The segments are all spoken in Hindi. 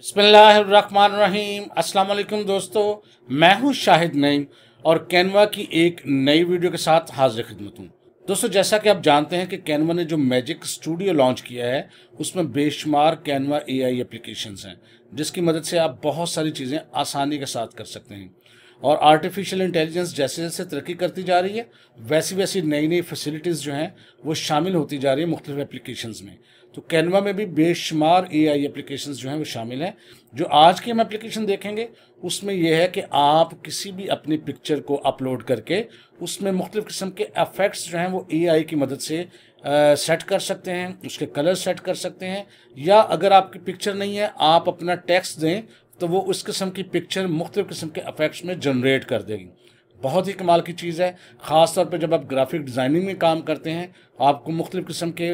बिस्मिल्लाहिर्रहमानिर्रहीम अस्सलाम वालेकुम दोस्तों मैं हूं शाहिद नईम और कैनवा की एक नई वीडियो के साथ हाजिर खिदमत हूँ दोस्तों जैसा कि आप जानते हैं कि कैनवा ने जो मैजिक स्टूडियो लॉन्च किया है उसमें बेशुमार कैनवा एआई एप्लीकेशंस हैं जिसकी मदद से आप बहुत सारी चीज़ें आसानी के साथ कर सकते हैं और आर्टिफिशियल इंटेलिजेंस जैसे जैसे तरक्की करती जा रही है वैसी वैसी नई नई फैसिलिटीज़ जो हैं वो शामिल होती जा रही है मुख्तलिफ एप्लीकेशन में तो कैनवा में भी बेशुमार ए आई एप्लीकेशन जो हैं वो शामिल हैं जो आज की हम एप्लीकेशन देखेंगे उसमें यह है कि आप किसी भी अपनी पिक्चर को अपलोड करके उसमें मुख्तलिफ़ किस्म के अफेक्ट्स जो हैं वो ए आई की मदद से सेट कर सकते हैं उसके कलर सेट कर सकते हैं या अगर आपकी पिक्चर नहीं है आप अपना टैक्स दें तो वो उस किस्म की पिक्चर मुख्तलिफ़ किस्म के अफेक्ट्स में जनरेट कर देगी बहुत ही कमाल की चीज़ है ख़ास तौर पर जब आप ग्राफिक डिज़ाइनिंग में काम करते हैं आपको मुख्तलिफ़ किस्म के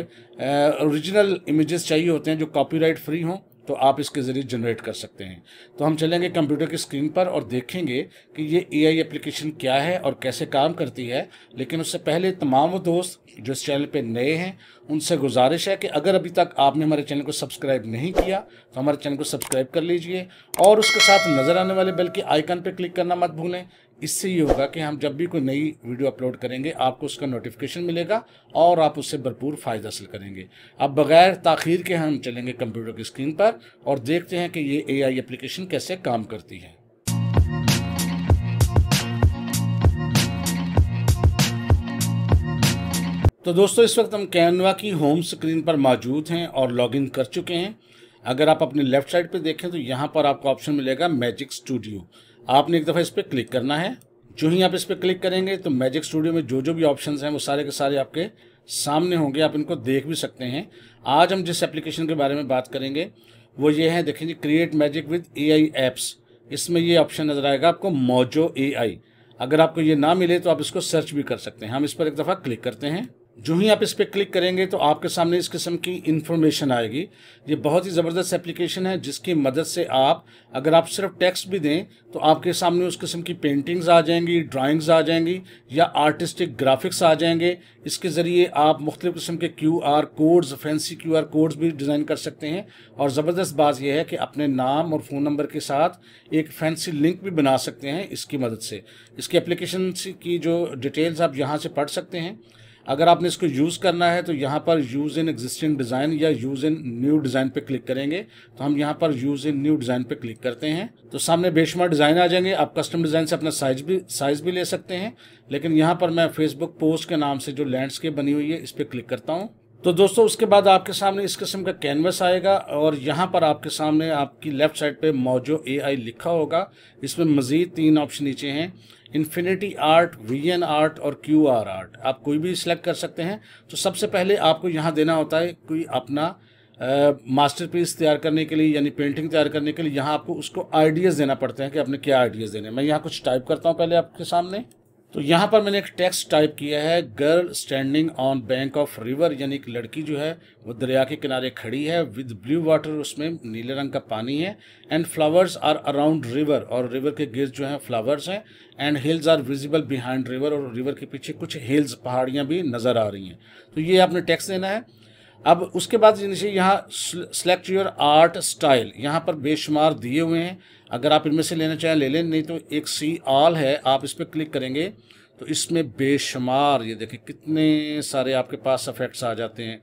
ओरिजिनल इमेजेस चाहिए होते हैं जो कॉपीराइट फ्री हों तो आप इसके ज़रिए जनरेट कर सकते हैं तो हम चलेंगे कंप्यूटर की स्क्रीन पर और देखेंगे कि ये ए आई एप्लीकेशन क्या है और कैसे काम करती है लेकिन उससे पहले तमाम वो दोस्त जो इस चैनल पर नए हैं उनसे गुजारिश है कि अगर अभी तक आपने हमारे चैनल को सब्सक्राइब नहीं किया तो हमारे चैनल को सब्सक्राइब कर लीजिए और उसके साथ नज़र आने वाले बेल के आइकन पर क्लिक करना मत भूलें इससे ये होगा कि हम जब भी कोई नई वीडियो अपलोड करेंगे आपको उसका नोटिफिकेशन मिलेगा और आप उससे भरपूर फ़ायदा हासिल करेंगे अब बग़ैर तखिर के हम चलेंगे कंप्यूटर की स्क्रीन पर और देखते हैं कि ये एआई एप्लीकेशन कैसे काम करती है तो दोस्तों इस वक्त हम कैनवा की होम स्क्रीन पर मौजूद हैं और लॉगिन कर चुके हैं अगर आप अपने लेफ़्ट साइड पर देखें तो यहाँ पर आपको ऑप्शन मिलेगा मैजिक स्टूडियो आपने एक दफ़ा इस पर क्लिक करना है जो ही आप इस पर क्लिक करेंगे तो मैजिक स्टूडियो में जो जो भी ऑप्शंस हैं वो सारे के सारे आपके सामने होंगे आप इनको देख भी सकते हैं आज हम जिस एप्लीकेशन के बारे में बात करेंगे वो ये है देखें जी create magic with AI apps इसमें ये ऑप्शन नज़र आएगा आपको मोजो एआई अगर आपको ये ना मिले तो आप इसको सर्च भी कर सकते हैं हम इस पर एक दफ़ा क्लिक करते हैं जो ही आप इस पर क्लिक करेंगे तो आपके सामने इस किस्म की इन्फॉर्मेशन आएगी ये बहुत ही ज़बरदस्त एप्लीकेशन है जिसकी मदद से आप अगर आप सिर्फ टेक्स्ट भी दें तो आपके सामने उस किस्म की पेंटिंग्स आ जाएंगी ड्राइंग्स आ जाएंगी या आर्टिस्टिक ग्राफिक्स आ जाएंगे इसके ज़रिए आप मुख्तु किस्म के Q R codes fancy Q R codes भी डिज़ाइन कर सकते हैं और ज़बरदस्त बात यह है कि अपने नाम और फ़ोन नंबर के साथ एक फैंसी लिंक भी बना सकते हैं इसकी मदद से इसकी एप्लीकेशन की जो डिटेल्स आप यहाँ से पढ़ सकते हैं अगर आपने इसको यूज़ करना है तो यहाँ पर यूज़ इन एग्जिस्टिंग डिज़ाइन या यूज़ इन न्यू डिज़ाइन पे क्लिक करेंगे तो हम यहाँ पर यूज़ इन न्यू डिज़ाइन पे क्लिक करते हैं तो सामने बेशुमार डिज़ाइन आ जाएंगे आप कस्टम डिज़ाइन से अपना साइज भी साइज़ भी ले सकते हैं लेकिन यहाँ पर मैं फेसबुक पोस्ट के नाम से जो लैंडस्केप बनी हुई है इस पर क्लिक करता हूँ तो दोस्तों उसके बाद आपके सामने इस किस्म का कैनवस आएगा और यहाँ पर आपके सामने आपकी लेफ़्ट साइड पे मौजो आई लिखा होगा इसमें मज़ीद तीन ऑप्शन नीचे हैं infinity art V N art और क्यू आर आर्ट आप कोई भी सिलेक्ट कर सकते हैं तो सबसे पहले आपको यहाँ देना होता है कोई अपना मास्टर पीस तैयार करने के लिए यानी पेंटिंग तैयार करने के लिए यहाँ आपको उसको आइडियाज़ देना पड़ते हैं कि आपने क्या आइडियाज़ देने मैं यहाँ कुछ टाइप करता हूँ पहले आपके सामने तो यहाँ पर मैंने एक टेक्स्ट टाइप किया है girl standing on bank of river यानी एक लड़की जो है वो दरिया के किनारे खड़ी है विद ब्लू वाटर उसमें नीले रंग का पानी है and flowers are around river और रिवर के गिर्द जो हैं फ्लावर्स हैं and hills are visible behind river और रिवर के पीछे कुछ हिल्स पहाड़ियाँ भी नज़र आ रही हैं तो ये आपने टेक्स्ट देना है अब उसके बाद जैसे यहाँ सेलेक्ट योर आर्ट स्टाइल यहाँ पर बेशुमार दिए हुए हैं अगर आप इनमें से लेना चाहें ले लें नहीं तो एक सी ऑल है आप इस पर क्लिक करेंगे तो इसमें बेशुमार ये देखें कितने सारे आपके पास अफेक्ट्स आ जाते हैं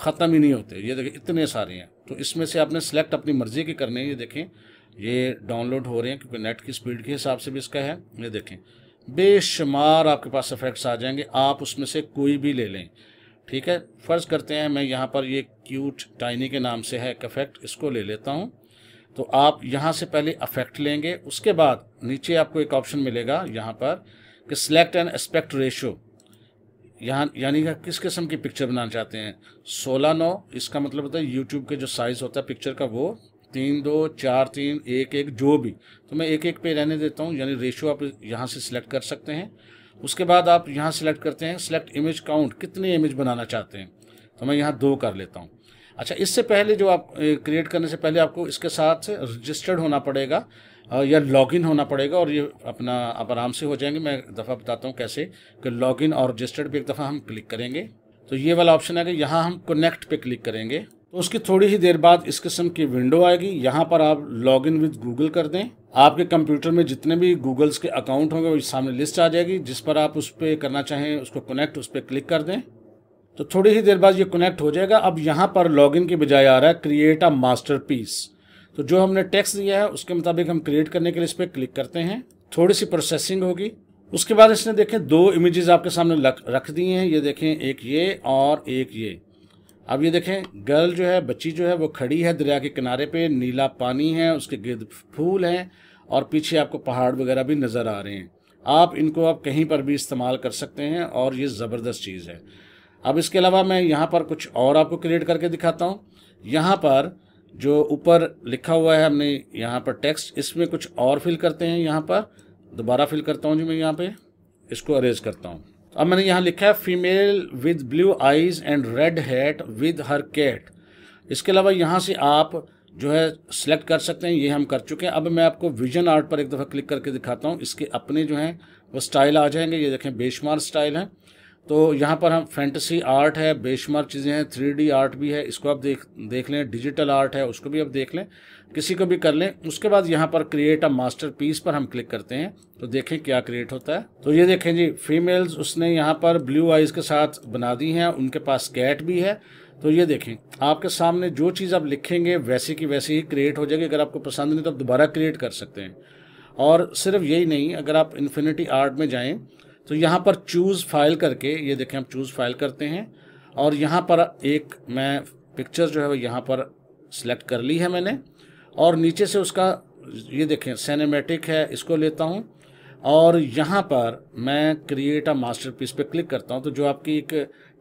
ख़त्म ही नहीं होते ये देखें इतने सारे हैं तो इसमें से आपने सेलेक्ट अपनी मर्ज़ी के करने ये देखें ये डाउनलोड हो रहे हैं क्योंकि नेट की स्पीड के हिसाब से भी इसका है ये देखें बेशुमार आपके पास अफेक्ट्स आ जाएंगे आप उसमें से कोई भी ले लें ठीक है फ़र्ज़ करते हैं मैं यहाँ पर ये क्यूट टाइनी के नाम से है एक अफेक्ट इसको ले लेता हूँ तो आप यहाँ से पहले अफेक्ट लेंगे उसके बाद नीचे आपको एक ऑप्शन मिलेगा यहाँ पर कि सिलेक्ट एंड एस्पेक्ट रेशियो यहाँ यानी कि किस किस्म की पिक्चर बनाना चाहते हैं सोलह नौ इसका मतलब होता है यूट्यूब के जो साइज़ होता है पिक्चर का वो तीन दो चार तीन एक एक जो भी तो मैं एक एक पे रहने देता हूँ यानी रेशियो आप यहाँ से सिलेक्ट कर सकते हैं उसके बाद आप यहाँ सेलेक्ट करते हैं सिलेक्ट इमेज काउंट कितनी इमेज बनाना चाहते हैं तो मैं यहाँ दो कर लेता हूँ अच्छा इससे पहले जो आप क्रिएट करने से पहले आपको इसके साथ रजिस्टर्ड होना पड़ेगा या लॉगिन होना पड़ेगा और ये अपना आप आराम से हो जाएंगे मैं दफ़ा बताता हूँ कैसे कि लॉगिन और रजिस्टर्ड पे एक दफ़ा हम क्लिक करेंगे तो ये वाला ऑप्शन आएगा यहाँ हम कनेक्ट पे क्लिक करेंगे तो उसकी थोड़ी ही देर बाद इस किस्म की विंडो आएगी यहाँ पर आप लॉग इन विद गूगल कर दें आपके कंप्यूटर में जितने भी गूगल्स के अकाउंट होंगे वो सामने लिस्ट आ जाएगी जिस पर आप उस पर करना चाहें उसको कनेक्ट उस पर क्लिक कर दें तो थोड़ी ही देर बाद ये कनेक्ट हो जाएगा अब यहाँ पर लॉगिन के बजाय आ रहा है क्रिएट अ मास्टर तो जो हमने टेक्स दिया है उसके मुताबिक हम क्रिएट करने के लिए इस पर क्लिक करते हैं थोड़ी सी प्रोसेसिंग होगी उसके बाद इसने देखें दो इमेजेस आपके सामने रख दिए हैं ये देखें एक ये और एक ये अब ये देखें गर्ल जो है बच्ची जो है वो खड़ी है दरिया के किनारे पे नीला पानी है उसके गिर्द फूल हैं और पीछे आपको पहाड़ वगैरह भी नज़र आ रहे हैं आप इनको आप कहीं पर भी इस्तेमाल कर सकते हैं और ये ज़बरदस्त चीज़ है अब इसके अलावा मैं यहाँ पर कुछ और आपको क्रिएट करके दिखाता हूँ यहाँ पर जो ऊपर लिखा हुआ है हमने यहाँ पर टेक्स्ट इसमें कुछ और फिल करते हैं यहाँ पर दोबारा फिल करता हूँ जी मैं यहाँ पे इसको अरेज करता हूँ अब मैंने यहाँ लिखा है female with blue eyes and red hat with her cat इसके अलावा यहाँ से आप जो है सेलेक्ट कर सकते हैं ये हम कर चुके हैं अब मैं आपको विजन आर्ट पर एक दफ़ा क्लिक करके दिखाता हूँ इसके अपने जो हैं वो स्टाइल आ जाएंगे ये देखें बेशुमार स्टाइल हैं तो यहाँ पर हम फैंटसी आर्ट है बेशुमार चीज़ें हैं थ्री आर्ट भी है इसको आप देख देख लें डिजिटल आर्ट है उसको भी आप देख लें किसी को भी कर लें उसके बाद यहाँ पर क्रिएट अ मास्टर पीस पर हम क्लिक करते हैं तो देखें क्या क्रिएट होता है तो ये देखें जी फीमेल्स उसने यहाँ पर ब्लू आइज़ के साथ बना दी हैं उनके पास कैट भी है तो ये देखें आपके सामने जो चीज़ आप लिखेंगे वैसे की वैसे ही क्रिएट हो जाएगी अगर आपको पसंद नहीं तो आप दोबारा क्रिएट कर सकते हैं और सिर्फ यही नहीं अगर आप इन्फिनिटी आर्ट में जाएँ तो यहाँ पर चूज़ फाइल करके ये देखें हम चूज़ फाइल करते हैं और यहाँ पर एक मैं पिक्चर जो है वो यहाँ पर सिलेक्ट कर ली है मैंने और नीचे से उसका ये देखें सिनेमेटिक है इसको लेता हूँ और यहाँ पर मैं क्रिएट अ पीस पर क्लिक करता हूँ तो जो आपकी एक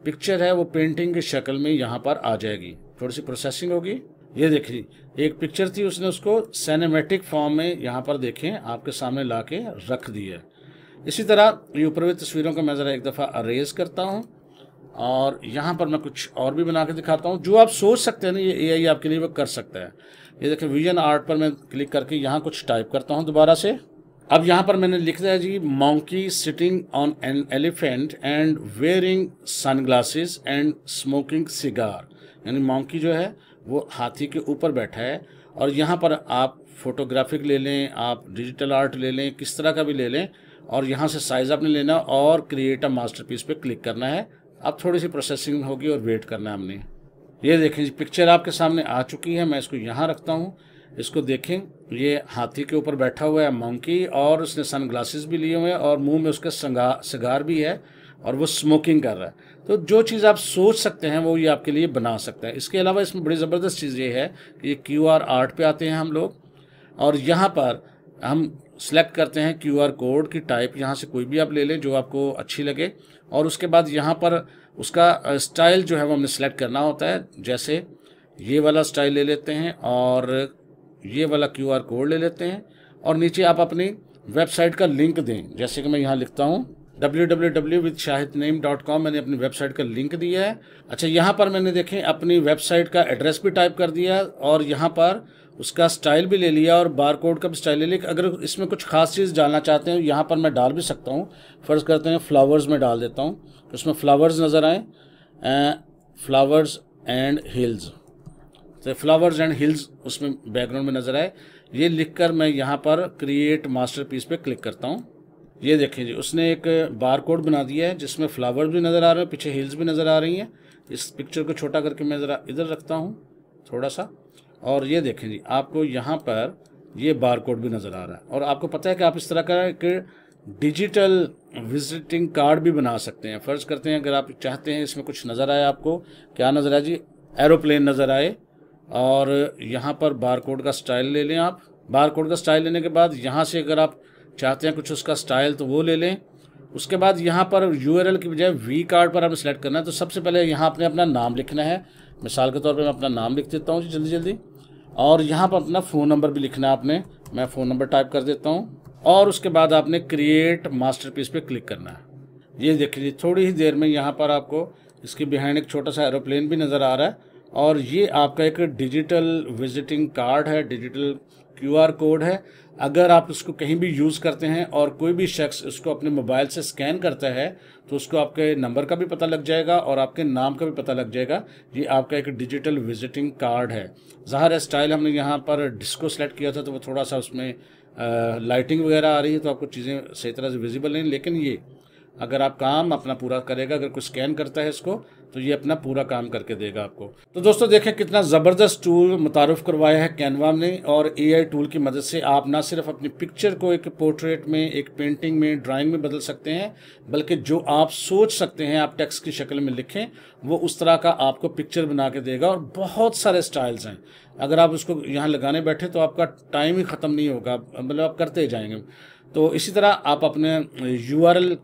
पिक्चर है वो पेंटिंग की शक्ल में यहाँ पर आ जाएगी थोड़ी सी प्रोसेसिंग होगी ये देखिए एक पिक्चर थी उसने उसको सिनेमेटिक फॉर्म में यहाँ पर देखें आपके सामने ला के रख दी है इसी तरह ये ऊपरवी तस्वीरों को मैं ज़रा एक दफ़ा अरेज करता हूँ और यहाँ पर मैं कुछ और भी बना के दिखाता हूँ जो आप सोच सकते हैं ना ये ए आपके लिए वो कर सकता है ये देखें विजन आर्ट पर मैं क्लिक करके यहाँ कुछ टाइप करता हूँ दोबारा से अब यहाँ पर मैंने लिख दिया है जी monkey sitting on an elephant and wearing sunglasses and smoking cigar यानी मॉन्की जो है वो हाथी के ऊपर बैठा है और यहाँ पर आप फोटोग्राफिक ले लें आप डिजिटल आर्ट ले लें किस तरह का भी ले लें और यहाँ से साइज आपने लेना और क्रिएट अ पीस पर क्लिक करना है अब थोड़ी सी प्रोसेसिंग होगी और वेट करना है हमने ये देखें जी पिक्चर आपके सामने आ चुकी है मैं इसको यहाँ रखता हूँ इसको देखें ये हाथी के ऊपर बैठा हुआ है मंकी और उसने सन ग्लासेस भी लिए हुए हैं और मुंह में उसका सिगार भी है और वो स्मोकिंग कर रहा है तो जो चीज़ आप सोच सकते हैं वो ये आपके लिए बना सकता है इसके अलावा इसमें बड़ी ज़बरदस्त चीज़ ये है कि ये क्यू आर आर्ट पर आते हैं हम लोग और यहाँ पर हम सेलेक्ट करते हैं आर कोड की टाइप यहाँ से कोई भी आप ले लें जो आपको अच्छी लगे और उसके बाद यहाँ पर उसका स्टाइल जो है वो हमने सेलेक्ट करना होता है जैसे ये वाला स्टाइल ले लेते हैं और ये वाला क्यू कोड ले लेते हैं और नीचे आप अपनी वेबसाइट का लिंक दें जैसे कि मैं यहाँ लिखता हूँ W W W Shahid Naeem dot com मैंने अपनी वेबसाइट का लिंक दिया है अच्छा यहाँ पर मैंने देखें अपनी वेबसाइट का एड्रेस भी टाइप कर दिया और यहाँ पर उसका स्टाइल भी ले लिया और बार कोड का भी स्टाइल ले लिया अगर इसमें कुछ खास चीज़ डालना चाहते हैं यहाँ पर मैं डाल भी सकता हूँ फ़र्ज़ करते हैं फ्लावर्स में डाल देता हूँ उसमें फ्लावर्स नज़र आए फ्लावर्स एंड हिल्स तो फ्लावर्स एंड हिल्स उसमें बैकग्राउंड में नज़र आए ये लिखकर मैं यहाँ पर क्रिएट मास्टरपीस पे क्लिक करता हूँ ये देखिए जी उसने एक बार कोड बना दिया है जिसमें फ्लावर्स भी नज़र आ रहे हैं पीछे हिल्स भी नज़र आ रही हैं इस पिक्चर को छोटा करके मैं ज़रा इधर रखता हूँ थोड़ा सा और ये देखें जी आपको यहाँ पर ये बार कोड भी नज़र आ रहा है और आपको पता है कि आप इस तरह का एक डिजिटल विजिटिंग कार्ड भी बना सकते हैं फ़र्ज़ करते हैं अगर आप चाहते हैं इसमें कुछ नज़र आए आपको क्या नज़र आए जी एरोप्लेन नज़र आए और यहाँ पर बार कोड का स्टाइल ले लें आप बार कोड का स्टाइल लेने के बाद यहाँ से अगर आप चाहते हैं कुछ उसका स्टाइल तो वो ले लें उसके बाद यहाँ पर यू की बजाय वी कार्ड पर हमें सेलेक्ट करना है तो सबसे पहले यहाँ आपने अपना नाम लिखना है मिसाल के तौर पर मैं अपना नाम लिख देता हूँ जी जल्दी जल्दी और यहाँ पर अपना फ़ोन नंबर भी लिखना है आपने मैं फ़ोन नंबर टाइप कर देता हूँ और उसके बाद आपने क्रिएट मास्टर पीस पर क्लिक करना है ये देख लीजिए थोड़ी ही देर में यहाँ पर आपको इसके बिहाइंड एक छोटा सा एरोप्लेन भी नज़र आ रहा है और ये आपका एक डिजिटल विजिटिंग कार्ड है डिजिटल क्यूआर कोड है अगर आप इसको कहीं भी यूज़ करते हैं और कोई भी शख्स इसको अपने मोबाइल से स्कैन करता है तो उसको आपके नंबर का भी पता लग जाएगा और आपके नाम का भी पता लग जाएगा ये आपका एक डिजिटल विजिटिंग कार्ड है ज़ाहर है स्टाइल हमने यहाँ पर डिस्को सेलेक्ट किया था तो वो थोड़ा सा उसमें लाइटिंग वगैरह आ रही है तो आपको चीज़ें सही तरह से विजिबल नहीं लेकिन ये अगर आप काम अपना पूरा करेगा अगर कोई स्कैन करता है इसको तो ये अपना पूरा काम करके देगा आपको तो दोस्तों देखें कितना ज़बरदस्त टूल मुतारफ़ करवाया है कैनवा ने और एआई टूल की मदद से आप ना सिर्फ अपनी पिक्चर को एक पोर्ट्रेट में एक पेंटिंग में ड्राइंग में बदल सकते हैं बल्कि जो आप सोच सकते हैं आप टेक्स्ट की शक्ल में लिखें वो उस तरह का आपको पिक्चर बना के देगा और बहुत सारे स्टाइल्स हैं अगर आप उसको यहाँ लगाने बैठे तो आपका टाइम ही ख़त्म नहीं होगा मतलब आप करते जाएंगे तो इसी तरह आप अपने यू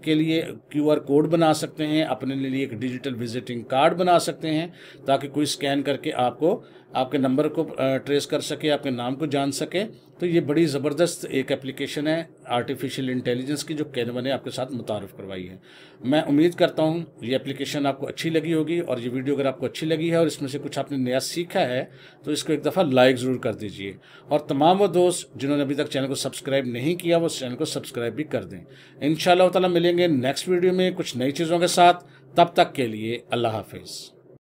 के लिए क्यू आर कोड बना सकते हैं अपने लिए एक डिजिटल विजिटिंग कार्ड बना सकते हैं ताकि कोई स्कैन करके आपको आपके नंबर को ट्रेस कर सके आपके नाम को जान सके तो ये बड़ी ज़बरदस्त एक एप्लीकेशन है आर्टिफिशियल इंटेलिजेंस की जो कैनवा ने आपके साथ मुतारफ़ करवाई है मैं उम्मीद करता हूँ ये एप्लीकेशन आपको अच्छी लगी होगी और ये वीडियो अगर आपको अच्छी लगी है और इसमें से कुछ आपने नया सीखा है तो इसको एक दफ़ा लाइक ज़रूर कर दीजिए और तमाम वो दोस्त जिन्होंने अभी तक चैनल को सब्सक्राइब नहीं किया वो चैनल को सब्सक्राइब भी कर दें इन ताला मिलेंगे नेक्स्ट वीडियो में कुछ नई चीज़ों के साथ तब तक के लिए अल्लाह हाफिज़